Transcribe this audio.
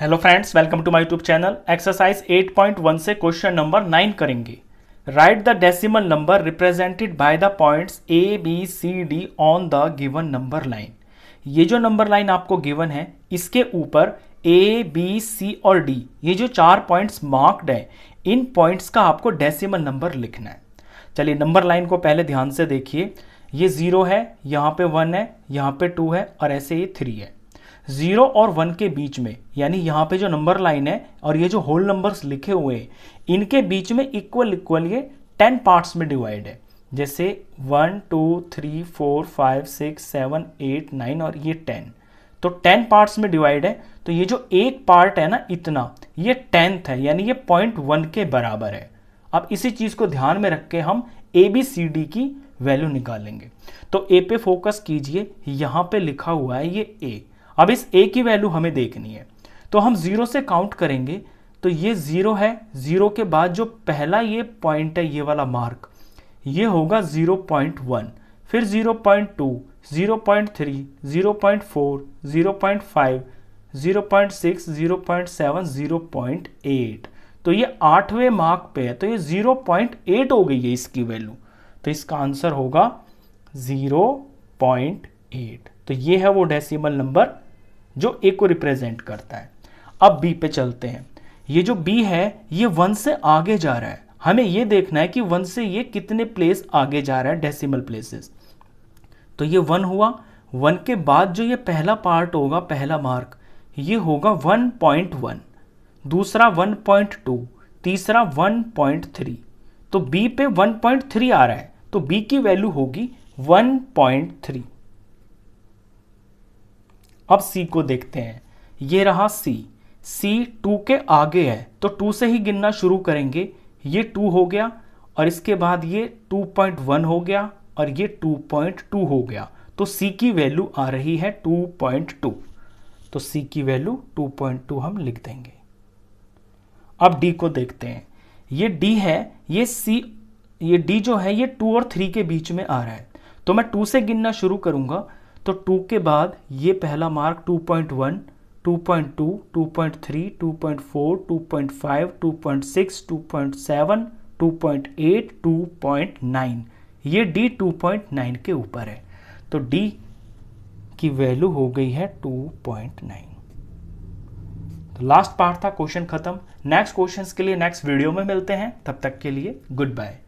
hello friends welcome to my YouTube channel exercise 8.1 से question number 9 करेंगे write the decimal number represented by the points A B C D on the given number line ये जो number line आपको given है इसके ऊपर ए B सी और D ये जो चार पॉइंट्स मार्क्ड है इन पॉइंट्स का आपको डेसिमल नंबर लिखना है चलिए नंबर लाइन को पहले ध्यान से देखिए ये ज़ीरो है यहाँ पे वन है यहाँ पे टू है और ऐसे ये थ्री है ज़ीरो और वन के बीच में यानी यहाँ पे जो नंबर लाइन है और ये जो होल नंबर्स लिखे हुए हैं इनके बीच में इक्वल इक्वल ये टेन पार्ट्स में डिवाइड है जैसे one two three four five six seven eight nine और ये टेन तो टेन पार्ट्स में डिवाइड है तो ये जो एक पार्ट है ना इतना ये टेंथ है यानी ये पॉइंट वन के बराबर है अब इसी चीज़ को ध्यान में रख के हम ए बी सी डी की वैल्यू निकालेंगे तो ए पे फोकस कीजिए यहाँ पे लिखा हुआ है ये ए अब इस ए की वैल्यू हमें देखनी है तो हम ज़ीरो से काउंट करेंगे तो ये ज़ीरो है ज़ीरो के बाद जो पहला ये पॉइंट है ये वाला मार्क ये होगा ज़ीरो पॉइंट वन फिर zero point two zero point three zero point four zero point five zero point six zero point seven zero point eight तो ये आठवें मार्क पे है तो ये ज़ीरो पॉइंट एट हो गई है इसकी वैल्यू तो इसका आंसर होगा ज़ीरो पॉइंट एट तो ये है वो डेसिमल नंबर जो ए को रिप्रेजेंट करता है अब बी पे चलते हैं ये जो बी है ये वन से आगे जा रहा है हमें ये देखना है कि वन से ये कितने प्लेस आगे जा रहा है डेसिमल प्लेसेस तो ये वन हुआ वन के बाद जो ये पहला पार्ट होगा पहला मार्क ये होगा वन पॉइंट वन दूसरा वन पॉइंट टू तीसरा वन पॉइंट थ्री तो बी पे वन पॉइंट थ्री आ रहा है तो बी की वैल्यू होगी वन पॉइंट थ्री अब सी को देखते हैं ये रहा सी सी टू के आगे है तो टू से ही गिनना शुरू करेंगे ये टू हो गया और इसके बाद ये वन हो गया और ये टू हो गया तो सी की वैल्यू आ रही है टू तो सी की वैल्यू टू हम लिख देंगे अब डी को देखते हैं ये डी है ये सी ये डी जो है ये टू और थ्री के बीच में आ रहा है तो मैं टू से गिनना शुरू करूंगा तो टू के बाद ये पहला मार्क 2.1 2.2, 2.3, 2.4, 2.5, 2.6, 2.7, 2.8, 2.9 ये पॉइंट 2.9 के ऊपर है तो D की वैल्यू हो गई है 2.9 तो लास्ट पार्ट था क्वेश्चन खत्म नेक्स्ट क्वेश्चंस के लिए नेक्स्ट वीडियो में मिलते हैं तब तक के लिए गुड बाय